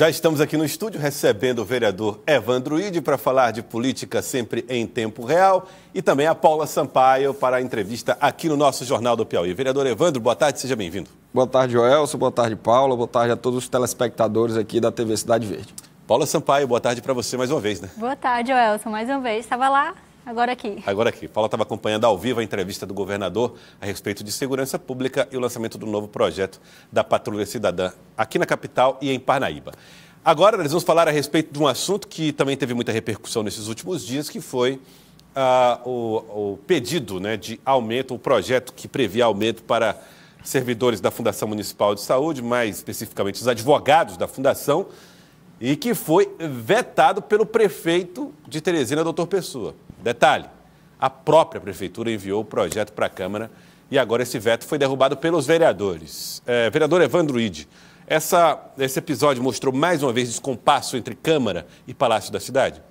Já estamos aqui no estúdio recebendo o vereador Evandro Ide para falar de política sempre em tempo real e também a Paula Sampaio para a entrevista aqui no nosso Jornal do Piauí. Vereador Evandro, boa tarde, seja bem-vindo. Boa tarde, Joelson. boa tarde, Paula, boa tarde a todos os telespectadores aqui da TV Cidade Verde. Paula Sampaio, boa tarde para você mais uma vez, né? Boa tarde, Joelson, mais uma vez. Estava lá Agora aqui. Agora aqui. Paula estava acompanhando ao vivo a entrevista do governador a respeito de segurança pública e o lançamento do novo projeto da Patrulha Cidadã aqui na capital e em Parnaíba. Agora nós vamos falar a respeito de um assunto que também teve muita repercussão nesses últimos dias, que foi ah, o, o, pedido né, de aumento, o projeto que previa aumento para servidores da Fundação Municipal de Saúde, mais especificamente os advogados da Fundação, e que foi vetado pelo prefeito de Teresina, doutor Pessoa. Detalhe, a própria prefeitura enviou o projeto para a Câmara e agora esse veto foi derrubado pelos vereadores. É, vereador Evandro Ide, essa, esse episódio mostrou mais uma vez descompasso entre Câmara e Palácio da Cidade?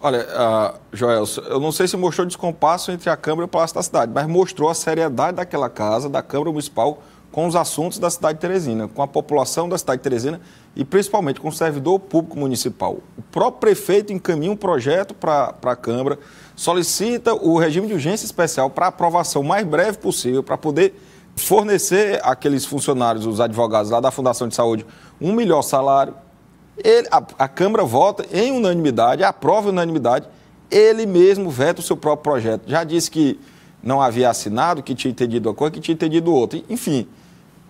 Olha, uh, Joel, eu não sei se mostrou descompasso entre a Câmara e o Palácio da Cidade, mas mostrou a seriedade daquela casa, da Câmara Municipal, com os assuntos da cidade de Teresina, com a população da cidade de Teresina e principalmente com o servidor público municipal. O próprio prefeito encaminha um projeto para a Câmara, solicita o regime de urgência especial para aprovação o mais breve possível, para poder fornecer àqueles funcionários, os advogados lá da Fundação de Saúde, um melhor salário. Ele, a, a Câmara vota em unanimidade, aprova em unanimidade, ele mesmo veta o seu próprio projeto. Já disse que não havia assinado, que tinha entendido uma coisa, que tinha entendido outra. Enfim,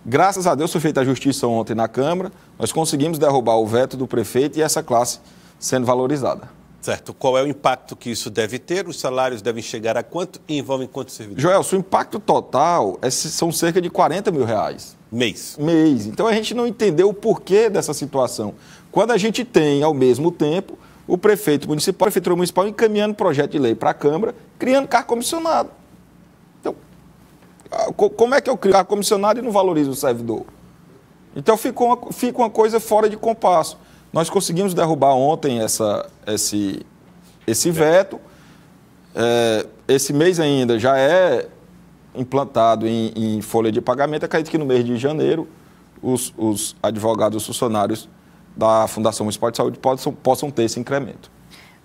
Graças a Deus foi feita a justiça ontem na Câmara, nós conseguimos derrubar o veto do prefeito e essa classe sendo valorizada. Certo. Qual é o impacto que isso deve ter? Os salários devem chegar a quanto e envolvem quantos servidores? Joel, o impacto total é, são cerca de 40 mil reais. Mês. Mês. Então a gente não entendeu o porquê dessa situação. Quando a gente tem, ao mesmo tempo, o prefeito municipal, a prefeitura municipal encaminhando projeto de lei para a Câmara, criando carro comissionado. Ah, como é que eu crio cargo comissionado e não valorizo o servidor? Então fica uma, fica uma coisa fora de compasso. Nós conseguimos derrubar ontem essa, esse, esse veto. É, esse mês ainda já é implantado em, em folha de pagamento. Acredito que no mês de janeiro os, os advogados, os funcionários da Fundação Municipal de Saúde possam, possam ter esse incremento.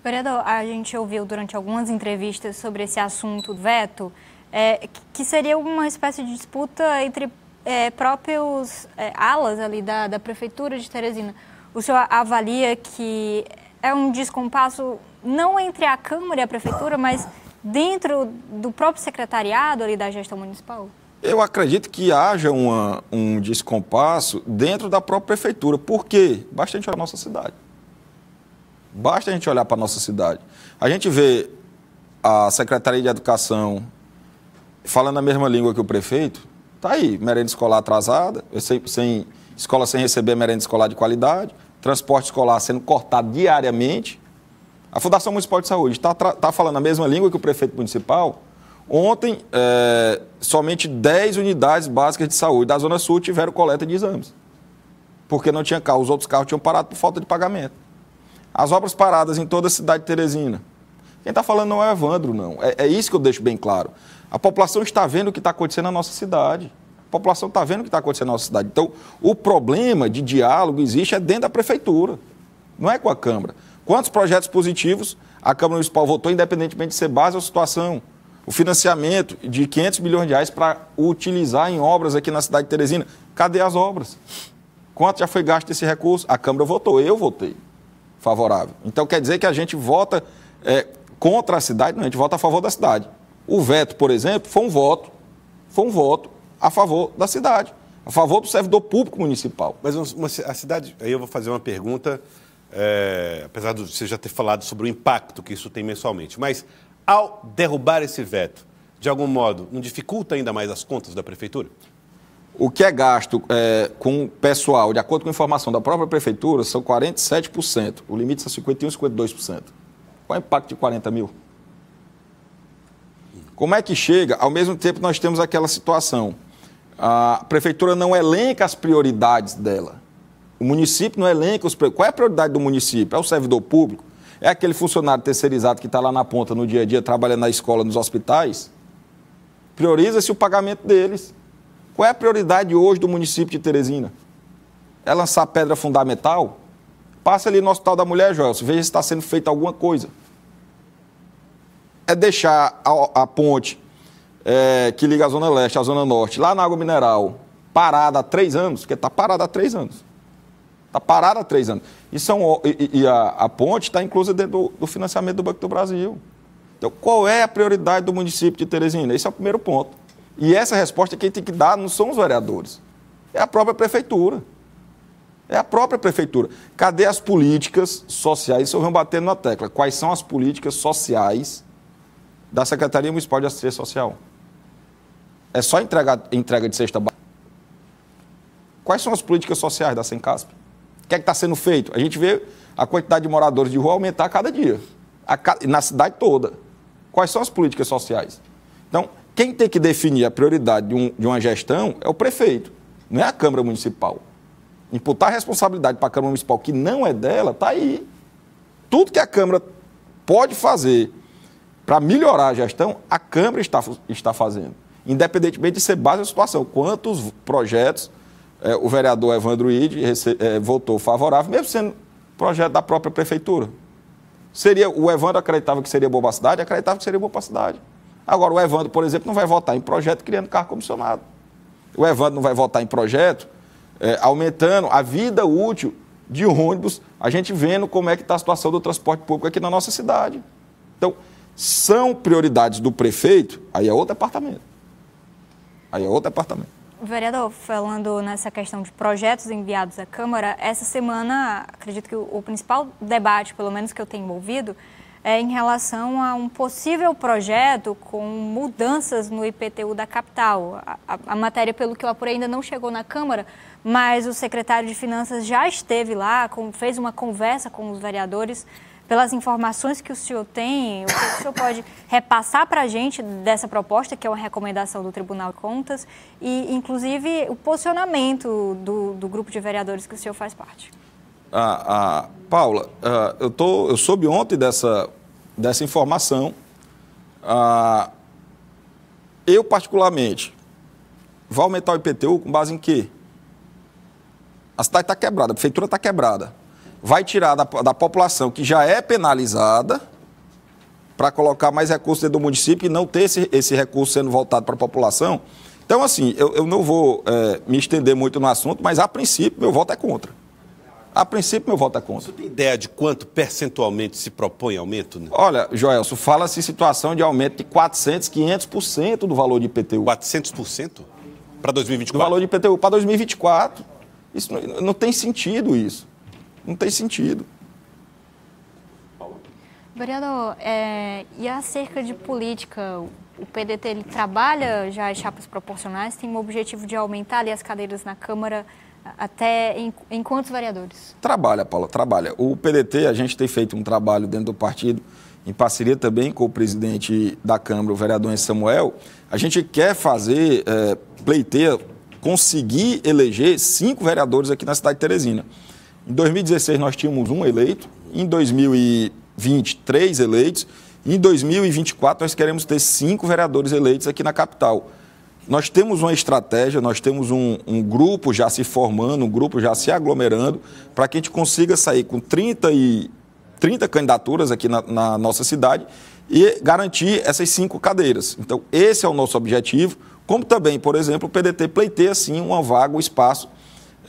Vereador, a gente ouviu durante algumas entrevistas sobre esse assunto veto é, que seria uma espécie de disputa entre é, próprios é, alas ali da, da prefeitura de Teresina. O senhor avalia que é um descompasso não entre a Câmara e a prefeitura, mas dentro do próprio secretariado ali da gestão municipal? Eu acredito que haja uma, um descompasso dentro da própria prefeitura. Por quê? Basta a gente olhar a nossa cidade. Basta a gente olhar para a nossa cidade. A gente vê a Secretaria de Educação falando a mesma língua que o prefeito, tá aí, merenda escolar atrasada, sem, sem, escola sem receber merenda escolar de qualidade, transporte escolar sendo cortado diariamente. A Fundação Municipal de Saúde está tá falando a mesma língua que o prefeito municipal. Ontem, é, somente 10 unidades básicas de saúde da Zona Sul tiveram coleta de exames, porque não tinha carro, os outros carros tinham parado por falta de pagamento. As obras paradas em toda a cidade de Teresina. Quem está falando não é o Evandro, não. É, é isso que eu deixo bem claro. A população está vendo o que está acontecendo na nossa cidade. A população está vendo o que está acontecendo na nossa cidade. Então, o problema de diálogo existe é dentro da prefeitura, não é com a Câmara. Quantos projetos positivos a Câmara Municipal votou, independentemente de ser base ou situação? O financiamento de 500 milhões de reais para utilizar em obras aqui na cidade de Teresina. Cadê as obras? Quanto já foi gasto esse recurso? A Câmara votou, eu votei favorável. Então quer dizer que a gente vota é, contra a cidade? Não, a gente vota a favor da cidade. O veto, por exemplo, foi um voto, foi um voto a favor da cidade, a favor do servidor público municipal. Mas uma, a cidade, aí eu vou fazer uma pergunta, é, apesar de você já ter falado sobre o impacto que isso tem mensalmente, mas ao derrubar esse veto, de algum modo, não dificulta ainda mais as contas da prefeitura? O que é gasto é, com pessoal, de acordo com a informação da própria prefeitura, são 47%. O limite são 51%, 52%. Qual é o impacto de 40 mil? Como é que chega? Ao mesmo tempo, nós temos aquela situação. A prefeitura não elenca as prioridades dela. O município não elenca os. Qual é a prioridade do município? É o servidor público? É aquele funcionário terceirizado que está lá na ponta no dia a dia, trabalhando na escola, nos hospitais? Prioriza-se o pagamento deles. Qual é a prioridade hoje do município de Teresina? É lançar pedra fundamental? Passa ali no Hospital da Mulher, Joel, veja se está sendo feita alguma coisa é deixar a, a ponte é, que liga a Zona Leste à Zona Norte, lá na Água Mineral, parada há três anos, porque está parada há três anos. Está parada há três anos. E, são, e, e a, a, ponte está inclusa dentro do, do, financiamento do Banco do Brasil. Então, qual é a prioridade do município de Teresina? Esse é o primeiro ponto. E essa resposta quem tem que dar não são os vereadores, é a própria prefeitura. É a própria prefeitura. Cadê as políticas sociais? Isso eu venho batendo na tecla. Quais são as políticas sociais da Secretaria Municipal de Assistência Social. É só entrega, entrega de cesta básica. Quais são as políticas sociais da Sencasp? O que é está sendo feito? A gente vê a quantidade de moradores de rua aumentar a cada dia, a na cidade toda. Quais são as políticas sociais? Então, quem tem que definir a prioridade de, um, de uma gestão é o prefeito, não é a Câmara Municipal. Imputar a responsabilidade para a Câmara Municipal que não é dela, está aí. Tudo que a Câmara pode fazer para melhorar a gestão, a Câmara está, está fazendo. Independentemente de ser base da situação, quantos projetos é, o vereador Evandro Ide é, votou favorável, mesmo sendo projeto da própria prefeitura. Seria, o Evandro acreditava que seria boa para a cidade, acreditava que seria boa para a cidade. Agora, o Evandro, por exemplo, não vai votar em projeto criando carro comissionado. O Evandro não vai votar em projeto é, aumentando a vida útil de ônibus, a gente vendo como é que está a situação do transporte público aqui na nossa cidade. Então, são prioridades do prefeito, aí é outro departamento. Aí é outro departamento. Vereador, falando nessa questão de projetos enviados à Câmara, essa semana, acredito que o, principal debate, pelo menos que eu tenho envolvido, é em relação a um possível projeto com mudanças no IPTU da capital. A, a, a matéria, pelo que eu apurei, ainda não chegou na Câmara, mas o secretário de Finanças já esteve lá, com, fez uma conversa com os vereadores pelas informações que o senhor tem, o que o senhor pode repassar para a gente dessa proposta, que é uma recomendação do Tribunal de Contas, e inclusive o posicionamento do, do grupo de vereadores que o senhor faz parte. Ah, ah, Paula, ah, eu, tô, eu soube ontem dessa, dessa informação. Ah, eu, particularmente, vai aumentar o IPTU com base em quê? A cidade está quebrada, a prefeitura está quebrada vai tirar da, da população que já é penalizada para colocar mais recursos dentro do município e não ter esse, esse recurso sendo voltado para a população. Então, assim, eu, eu não vou é, me estender muito no assunto, mas a princípio meu voto é contra. A princípio, meu voto é contra. Você tem ideia de quanto percentualmente se propõe aumento? Né? Olha, Joelso, fala-se situação de aumento de 400, 500% do valor de IPTU. 400%? Para 2024? Do valor de IPTU para 2024. Isso não, não tem sentido isso. Não tem sentido. Vereador, é, e acerca de política, o PDT ele trabalha já as chapas proporcionais, tem o objetivo de aumentar ali as cadeiras na Câmara até em, em quantos vereadores? Trabalha, Paula, trabalha. O PDT, a gente tem feito um trabalho dentro do partido, em parceria também com o presidente da Câmara, o vereador Samuel, a gente quer fazer, é, pleiteia, conseguir eleger cinco vereadores aqui na cidade de Teresina. Em 2016 nós tínhamos um eleito, em 2020 três eleitos, em 2024 nós queremos ter cinco vereadores eleitos aqui na capital. Nós temos uma estratégia, nós temos um, um grupo já se formando, um grupo já se aglomerando, para que a gente consiga sair com 30, e, 30 candidaturas aqui na, na nossa cidade e garantir essas cinco cadeiras. Então, esse é o nosso objetivo, como também, por exemplo, o PDT pleiteia, assim uma vaga, um espaço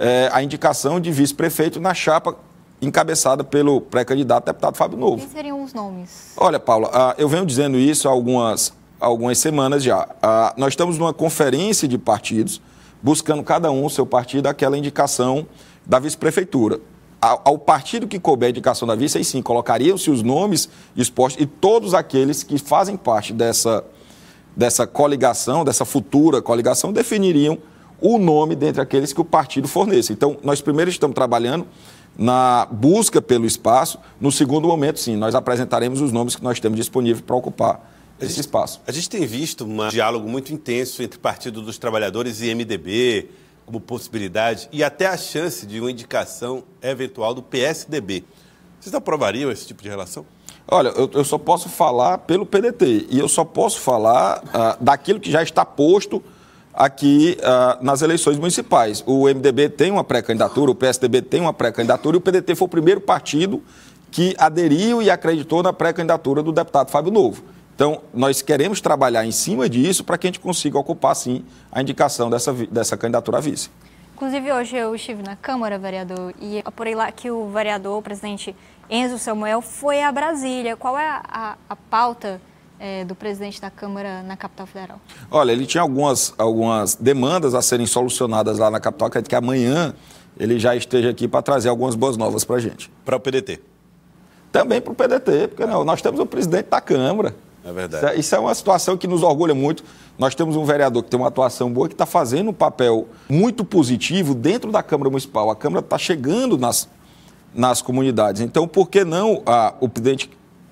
é, a indicação de vice-prefeito na chapa encabeçada pelo pré-candidato deputado Fábio Novo. Quem seriam os nomes? Olha, Paula, ah, eu venho dizendo isso há algumas, algumas semanas já. Ah, nós estamos numa conferência de partidos, buscando cada um, seu partido, aquela indicação da vice-prefeitura. Ao partido que couber a indicação da vice, aí sim, colocariam-se os nomes expostos e todos aqueles que fazem parte dessa, dessa coligação, dessa futura coligação, definiriam o nome dentre aqueles que o partido forneça. Então, nós primeiro estamos trabalhando na busca pelo espaço. No segundo momento, sim, nós apresentaremos os nomes que nós temos disponíveis para ocupar esse espaço. A gente tem visto um diálogo muito intenso entre Partido dos Trabalhadores e MDB como possibilidade e até a chance de uma indicação eventual do PSDB. Vocês aprovariam esse tipo de relação? Olha, eu, eu só posso falar pelo PDT e eu só posso falar uh, daquilo que já está posto aqui uh, nas eleições municipais. O MDB tem uma pré-candidatura, o PSDB tem uma pré-candidatura e o PDT foi o primeiro partido que aderiu e acreditou na pré-candidatura do deputado Fábio Novo. Então, nós queremos trabalhar em cima disso para que a gente consiga ocupar, sim, a indicação dessa, dessa candidatura a vice. Inclusive, hoje eu estive na Câmara, vereador, e apurei lá que o vereador, o presidente Enzo Samuel, foi a Brasília. Qual é a, a pauta? é, do presidente da Câmara na capital federal? Olha, ele tinha algumas, algumas demandas a serem solucionadas lá na capital, acredito que amanhã ele já esteja aqui para trazer algumas boas novas para a gente. Para o PDT? Também para o PDT, porque não, né, nós temos o presidente da Câmara. É verdade. É, isso é uma situação que nos orgulha muito. Nós temos um vereador que tem uma atuação boa, que está fazendo um papel muito positivo dentro da Câmara Municipal. A Câmara está chegando nas, nas comunidades. Então, por que não a, o presidente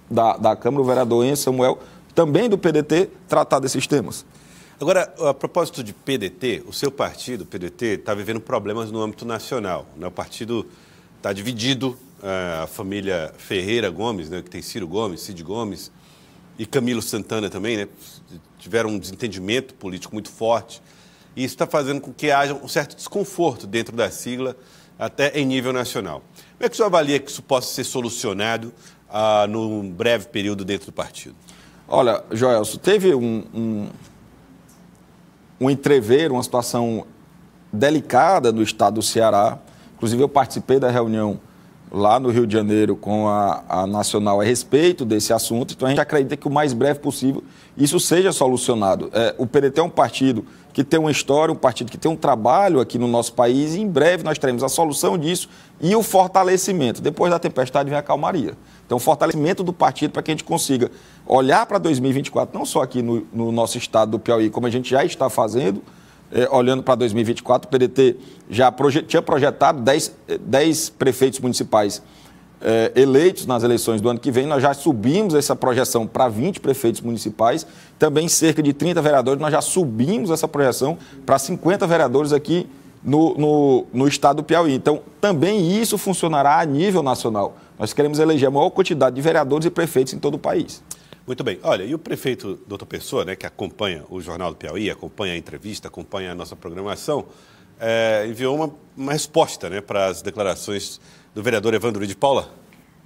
da, da Câmara, o vereador Enzo Samuel, também do PDT, tratar desses temas. Agora, a propósito de PDT, o seu partido, o PDT, está vivendo problemas no âmbito nacional. Né? O partido está dividido, é, a família Ferreira Gomes, né, que tem Ciro Gomes, Cid Gomes e Camilo Santana também, né, tiveram um desentendimento político muito forte. E isso está fazendo com que haja um certo desconforto dentro da sigla, até em nível nacional. Como é que o senhor avalia que isso possa ser solucionado ah, num breve período dentro do partido? Olha, Joelso, teve um, um, um entrever, uma situação delicada no estado do Ceará. Inclusive, eu participei da reunião lá no Rio de Janeiro com a, a Nacional a respeito desse assunto. Então, a gente acredita que o mais breve possível isso seja solucionado. É, o PDT é um partido que tem uma história, um partido que tem um trabalho aqui no nosso país e em breve nós teremos a solução disso e o fortalecimento. Depois da tempestade vem a calmaria. Então, o fortalecimento do partido para que a gente consiga olhar para 2024, não só aqui no, no, nosso estado do Piauí, como a gente já está fazendo, é, olhando para 2024, o PDT já tinha projetado 10, 10 é, prefeitos municipais é, eleitos nas eleições do ano que vem, nós já subimos essa projeção para 20 prefeitos municipais, também cerca de 30 vereadores, nós já subimos essa projeção para 50 vereadores aqui no, no, no, estado do Piauí. Então, também isso funcionará a nível nacional. Nós queremos eleger a maior quantidade de vereadores e prefeitos em todo o país. Muito bem. Olha, e o prefeito Doutor Pessoa, né, que acompanha o Jornal do Piauí, acompanha a entrevista, acompanha a nossa programação, é, enviou uma, uma resposta né, para as declarações do vereador Evandro de Paula.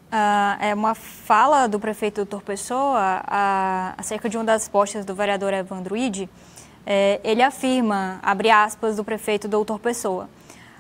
Ah, é uma fala do prefeito Doutor Pessoa a, acerca de uma das postas do vereador Evandro Ide. É, ele afirma, abre aspas, do prefeito Doutor Pessoa.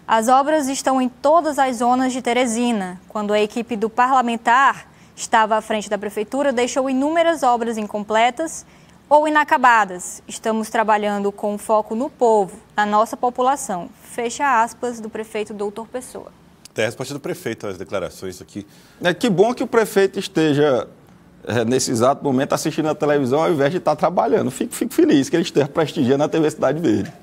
As obras estão em todas as zonas de Teresina. Quando a equipe do parlamentar Estava à frente da prefeitura, deixou inúmeras obras incompletas ou inacabadas. Estamos trabalhando com foco no povo, na nossa população. Fecha aspas do prefeito Doutor Pessoa. Tem a resposta do prefeito às declarações aqui. É, que bom que o prefeito esteja, é, nesse exato momento, assistindo a televisão ao invés de estar trabalhando. Fico, fico feliz que ele esteja prestigiando a TV Cidade Verde.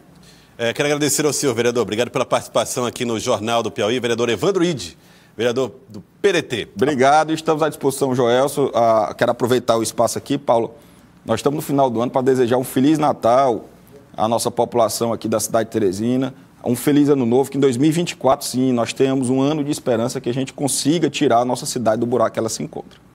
É, quero agradecer ao senhor, vereador. Obrigado pela participação aqui no Jornal do Piauí, vereador Evandro Ide vereador do PDT. Obrigado, estamos à disposição, Joelso. Ah, quero aproveitar o espaço aqui, Paulo. Nós estamos no final do ano para desejar um Feliz Natal à nossa população aqui da cidade de Teresina. Um feliz ano novo, que em 2024, sim, nós tenhamos um ano de esperança que a gente consiga tirar a nossa cidade do buraco que ela se encontra.